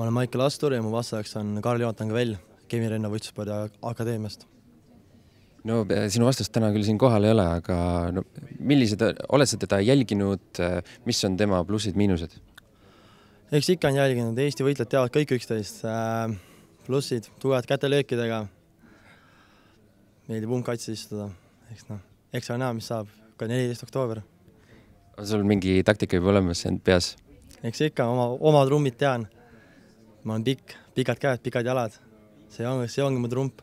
ma olen Maicel Astur ja mu vastajaks on Karl-Joonatan Kavell Keemiarinna Võistluspäeva akadeemiast. no eh, sinu vastust täna küll siin kohal ei ole, aga no, millised, oled sa teda jälginud, eh, mis on tema plussid-miinused? eks ikka on jälginud, Eesti võitlejad teavad kõik üksteist äh,, plussid, tugevad kätelöökidega, meeldib umbkaitse istuda, eks noh, eks ole näha, mis saab, ka neliteist oktoober. on sul mingi taktika juba olemas peas? eks ikka, oma, oma trummid tean ma olen pikk, pikad käed, pikad jalad. see on, see ongi mu trump.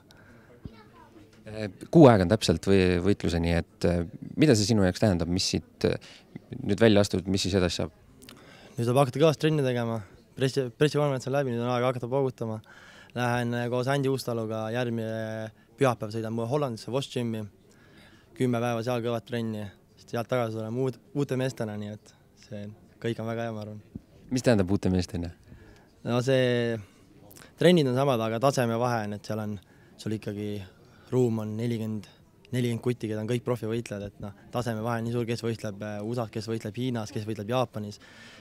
Kuu aega on täpselt või võitluseni, et eh, mida see sinu jaoks tähendab, mis siit eh, nüüd välja astud, mis siis edasi saab? nüüd saab hakata kõvasti trenni tegema, pressi, pressikonverents on läbi, nüüd on aeg hakata paugutama. Lähen eh, koos Andi Uustaluga järgmine pühapäev sõidan Hollandisse, Voss Gymi. kümme päeva seal kõvat trenni, siis sealt tagasi tuleme uut, uute meestena, nii et see kõik on väga hea, ma arvan. mis tähendab uute meestena? no see, trennid on samad, aga tasemevahe on, et seal on, sul ikkagi ruum on nelikümmend, nelikümmend kuti, keda on kõik profivõitlejad, et noh, tasemevahe on nii suur, kes võistleb äh, USA-s, kes võistleb Hiinas, kes võistleb Jaapanis,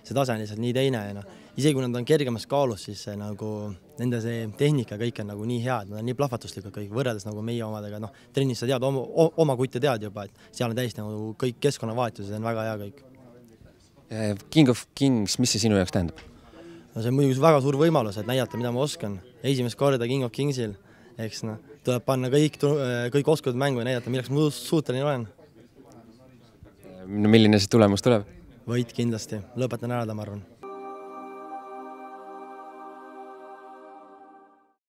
see tase on lihtsalt nii teine ja noh, isegi kui nad on kergemas kaalus, siis see nagu, nende see tehnika kõik on nagu nii hea, et nad on nii plahvatuslikud kõik, võrreldes nagu meie omadega, noh, trennis sa tead, oma, oma kutte tead juba, et seal on täiesti nagu kõik keskkonnavahetused on väga hea kõik. Äh, King of Kings, mis see sinu jaoks tähendab? no see on muidugi väga suur võimalus, et näidata, mida ma oskan. esimest korda King of Kingsil, eks noh, tuleb panna kõik, äh, kõik oskused mängu ja näidata, milleks ma suuteline olen. no milline see tulemus tuleb? võit kindlasti, lõpetan ära ta, ma arvan